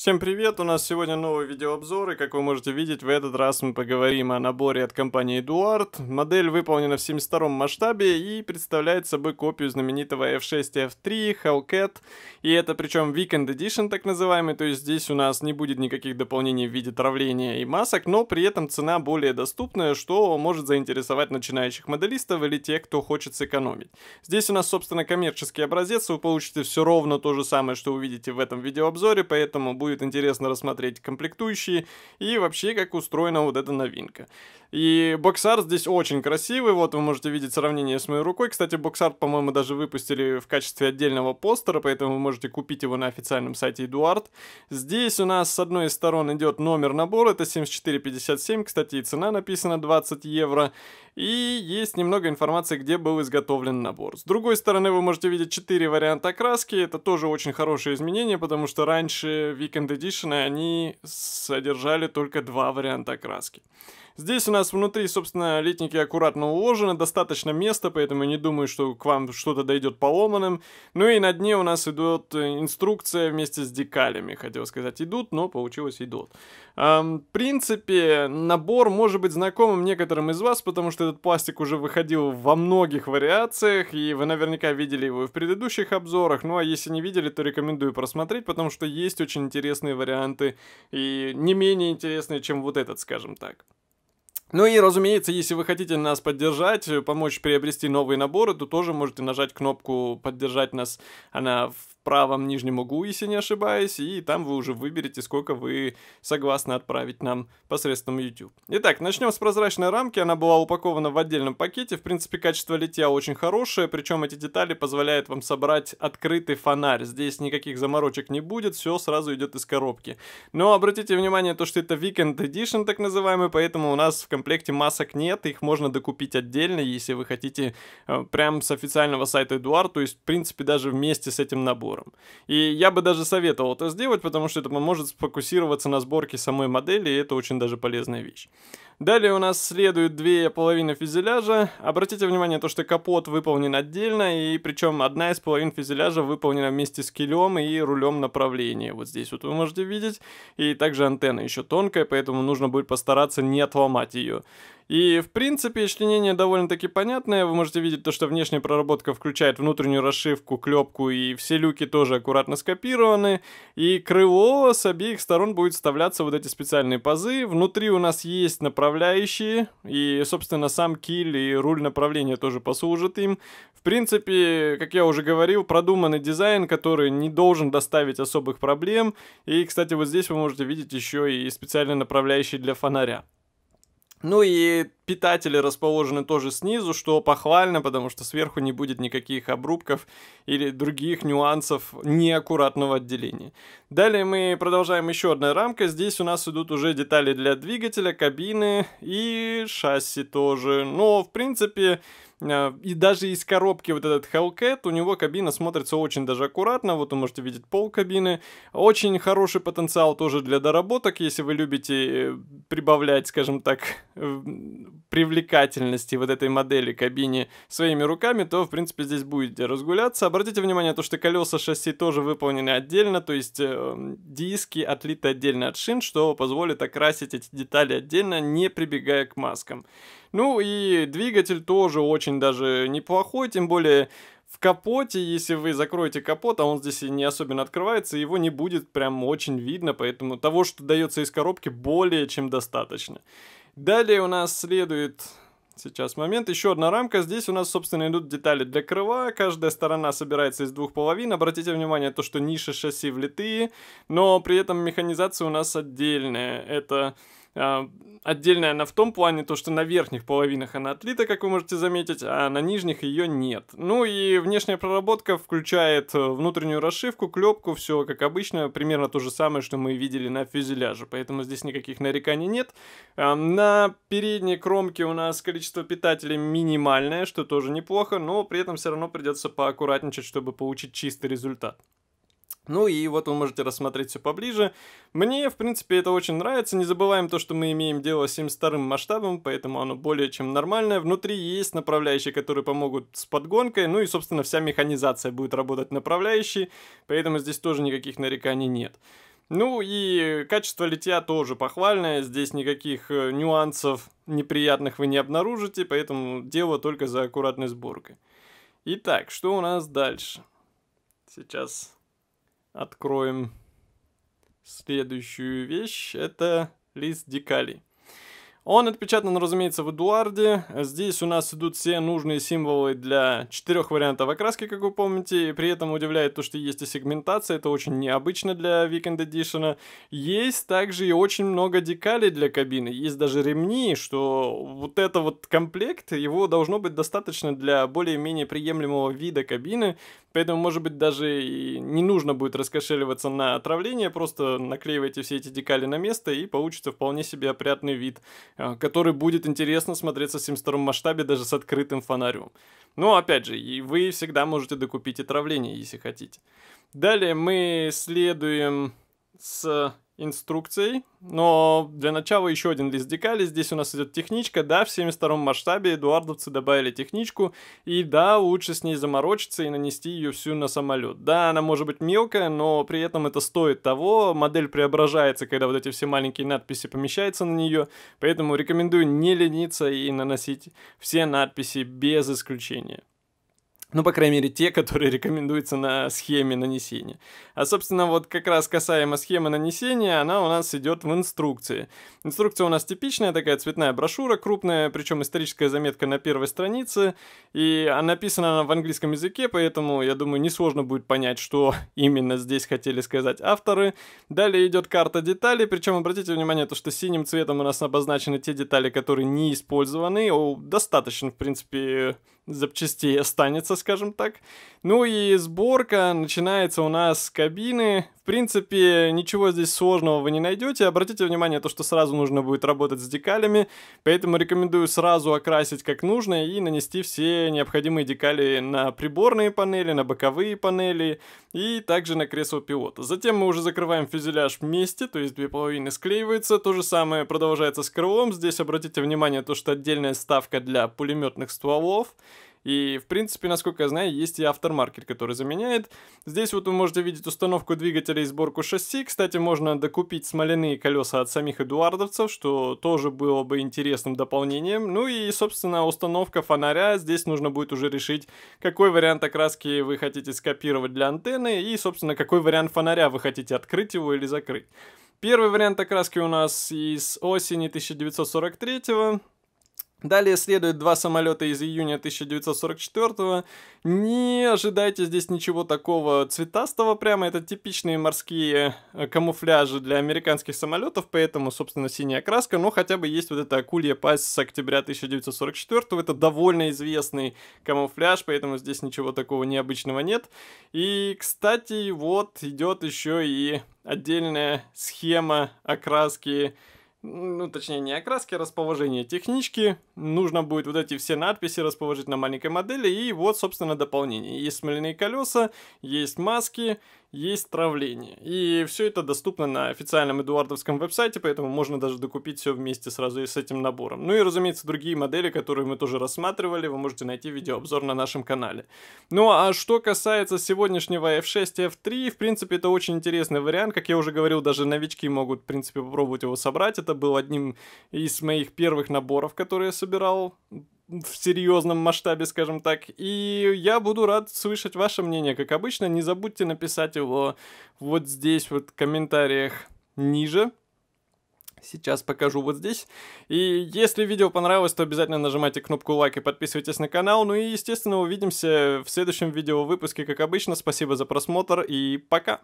Всем привет, у нас сегодня новый видеообзор, и как вы можете видеть, в этот раз мы поговорим о наборе от компании Eduard. Модель выполнена в 72 масштабе и представляет собой копию знаменитого F6 и F3, Hellcat, и это причем Weekend Edition так называемый, то есть здесь у нас не будет никаких дополнений в виде травления и масок, но при этом цена более доступная, что может заинтересовать начинающих моделистов или тех, кто хочет сэкономить. Здесь у нас, собственно, коммерческий образец, вы получите все ровно то же самое, что увидите в этом видеообзоре, поэтому будет будет интересно рассмотреть комплектующие и вообще, как устроена вот эта новинка. И боксар здесь очень красивый, вот вы можете видеть сравнение с моей рукой. Кстати, боксарт, по-моему, даже выпустили в качестве отдельного постера, поэтому вы можете купить его на официальном сайте Эдуард. Здесь у нас с одной из сторон идет номер набора, это 7457, кстати, и цена написана 20 евро. И есть немного информации, где был изготовлен набор. С другой стороны, вы можете видеть 4 варианта окраски. Это тоже очень хорошее изменение, потому что раньше Weekend Edition они содержали только 2 варианта окраски. Здесь у нас внутри, собственно, летники аккуратно уложены, достаточно места, поэтому не думаю, что к вам что-то дойдет поломанным. Ну и на дне у нас идет э, инструкция вместе с декалями, хотел сказать идут, но получилось идут. Эм, в принципе, набор может быть знакомым некоторым из вас, потому что этот пластик уже выходил во многих вариациях, и вы наверняка видели его и в предыдущих обзорах, ну а если не видели, то рекомендую просмотреть, потому что есть очень интересные варианты и не менее интересные, чем вот этот, скажем так. Ну и, разумеется, если вы хотите нас поддержать, помочь приобрести новые наборы, то тоже можете нажать кнопку «Поддержать нас». Она в правом нижнем углу, если не ошибаюсь, и там вы уже выберете, сколько вы согласны отправить нам посредством YouTube. Итак, начнем с прозрачной рамки, она была упакована в отдельном пакете, в принципе, качество литья очень хорошее, причем эти детали позволяют вам собрать открытый фонарь, здесь никаких заморочек не будет, все сразу идет из коробки. Но обратите внимание, то, что это Weekend Edition, так называемый, поэтому у нас в комплекте масок нет, их можно докупить отдельно, если вы хотите э, прям с официального сайта Эдуард, то есть, в принципе, даже вместе с этим набором договором. И я бы даже советовал это сделать, потому что это поможет сфокусироваться на сборке самой модели, и это очень даже полезная вещь. Далее у нас следует две половины фюзеляжа. Обратите внимание, то, что капот выполнен отдельно, и причем одна из половин фюзеляжа выполнена вместе с килем и рулем направления. Вот здесь вот вы можете видеть. И также антенна еще тонкая, поэтому нужно будет постараться не отломать ее. И, в принципе, членение довольно-таки понятное. Вы можете видеть то, что внешняя проработка включает внутреннюю расшивку, клепку, и все люки тоже аккуратно скопированы. И крыло с обеих сторон будет вставляться вот эти специальные пазы. Внутри у нас есть направление направляющие, и, собственно, сам киль и руль направления тоже послужат им. В принципе, как я уже говорил, продуманный дизайн, который не должен доставить особых проблем. И, кстати, вот здесь вы можете видеть еще и специальные направляющие для фонаря. Ну и питатели расположены тоже снизу, что похвально, потому что сверху не будет никаких обрубков или других нюансов неаккуратного отделения. Далее мы продолжаем еще одной рамкой. Здесь у нас идут уже детали для двигателя, кабины и шасси тоже. Но, в принципе, э, и даже из коробки вот этот Hellcat, у него кабина смотрится очень даже аккуратно, вот вы можете видеть пол кабины. Очень хороший потенциал тоже для доработок, если вы любите э, прибавлять, скажем так, э, привлекательности вот этой модели кабине своими руками, то, в принципе, здесь будет где разгуляться. Обратите внимание, то, что колеса шасси тоже выполнены отдельно, то есть э, диски отлиты отдельно от шин, что позволит окрасить эти детали отдельно, не прибегая к маскам. Ну и двигатель тоже очень даже неплохой, тем более в капоте, если вы закроете капот, а он здесь не особенно открывается, его не будет прям очень видно, поэтому того, что дается из коробки, более чем достаточно. Далее у нас следует сейчас момент. Еще одна рамка. Здесь у нас, собственно, идут детали для крыла. Каждая сторона собирается из двух половин. Обратите внимание, то, что ниши шасси влитые, но при этом механизация у нас отдельная. Это а, отдельная она в том плане, то что на верхних половинах она отлита, как вы можете заметить, а на нижних ее нет. Ну и внешняя проработка включает э, внутреннюю расшивку, клепку, все как обычно, примерно то же самое, что мы видели на фюзеляже, поэтому здесь никаких нареканий нет. А, на передней кромке у нас количество питателей минимальное, что тоже неплохо, но при этом все равно придется поаккуратничать, чтобы получить чистый результат. Ну и вот вы можете рассмотреть все поближе. Мне, в принципе, это очень нравится. Не забываем то, что мы имеем дело с 72-м масштабом, поэтому оно более чем нормальное. Внутри есть направляющие, которые помогут с подгонкой. Ну и, собственно, вся механизация будет работать направляющей, поэтому здесь тоже никаких нареканий нет. Ну и качество литья тоже похвальное, здесь никаких э, нюансов неприятных вы не обнаружите, поэтому дело только за аккуратной сборкой. Итак, что у нас дальше? Сейчас откроем следующую вещь. Это лист декалей. Он отпечатан, разумеется, в Эдуарде. Здесь у нас идут все нужные символы для четырех вариантов окраски, как вы помните. И при этом удивляет то, что есть и сегментация. Это очень необычно для Weekend Edition. Есть также и очень много декалей для кабины. Есть даже ремни, что вот это вот комплект, его должно быть достаточно для более-менее приемлемого вида кабины. Поэтому, может быть, даже и не нужно будет раскошеливаться на отравление, просто наклеивайте все эти декали на место, и получится вполне себе опрятный вид, а, который будет интересно смотреться в 72 масштабе даже с открытым фонарем Но, ну, опять же, и вы всегда можете докупить отравление, если хотите. Далее мы следуем с инструкцией, но для начала еще один лист декали, здесь у нас идет техничка, да, в 72 масштабе эдуардовцы добавили техничку, и да, лучше с ней заморочиться и нанести ее всю на самолет. Да, она может быть мелкая, но при этом это стоит того, модель преображается, когда вот эти все маленькие надписи помещаются на нее, поэтому рекомендую не лениться и наносить все надписи без исключения. Ну, по крайней мере, те, которые рекомендуются на схеме нанесения. А, собственно, вот как раз касаемо схемы нанесения, она у нас идет в инструкции. Инструкция у нас типичная, такая цветная брошюра, крупная, причем историческая заметка на первой странице. И а, написана она в английском языке, поэтому, я думаю, несложно будет понять, что именно здесь хотели сказать авторы. Далее идет карта деталей, причем обратите внимание, то, что синим цветом у нас обозначены те детали, которые не использованы. достаточно, в принципе, запчастей останется, скажем так. Ну и сборка начинается у нас с кабины, принципе, ничего здесь сложного вы не найдете. Обратите внимание, то, что сразу нужно будет работать с декалями, поэтому рекомендую сразу окрасить как нужно и нанести все необходимые декали на приборные панели, на боковые панели и также на кресло пилота. Затем мы уже закрываем фюзеляж вместе, то есть две половины склеиваются. То же самое продолжается с крылом. Здесь обратите внимание, то, что отдельная ставка для пулеметных стволов. И, в принципе, насколько я знаю, есть и автормаркет, который заменяет. Здесь вот вы можете видеть установку двигателя и сборку шасси. Кстати, можно докупить смоляные колеса от самих эдуардовцев, что тоже было бы интересным дополнением. Ну и, собственно, установка фонаря. Здесь нужно будет уже решить, какой вариант окраски вы хотите скопировать для антенны и, собственно, какой вариант фонаря вы хотите открыть его или закрыть. Первый вариант окраски у нас из осени 1943 -го. Далее следует два самолета из июня 1944-го. Не ожидайте здесь ничего такого цветастого, прямо это типичные морские э, камуфляжи для американских самолетов, поэтому, собственно, синяя краска, но хотя бы есть вот эта акулья пасть с октября 1944 это довольно известный камуфляж, поэтому здесь ничего такого необычного нет. И, кстати, вот идет еще и отдельная схема окраски ну, точнее, не окраски, а расположение технички. Нужно будет вот эти все надписи расположить на маленькой модели. И вот, собственно, дополнение. Есть смоляные колеса, есть маски, есть травление. И все это доступно на официальном эдуардовском веб-сайте, поэтому можно даже докупить все вместе сразу и с этим набором. Ну и, разумеется, другие модели, которые мы тоже рассматривали, вы можете найти видеообзор на нашем канале. Ну а что касается сегодняшнего F6 F3, в принципе, это очень интересный вариант. Как я уже говорил, даже новички могут, в принципе, попробовать его собрать. Это был одним из моих первых наборов, которые я собирал в серьезном масштабе, скажем так. И я буду рад слышать ваше мнение, как обычно. Не забудьте написать его вот здесь, вот в комментариях ниже. Сейчас покажу вот здесь. И если видео понравилось, то обязательно нажимайте кнопку лайк и подписывайтесь на канал. Ну и, естественно, увидимся в следующем видео выпуске, как обычно. Спасибо за просмотр и пока!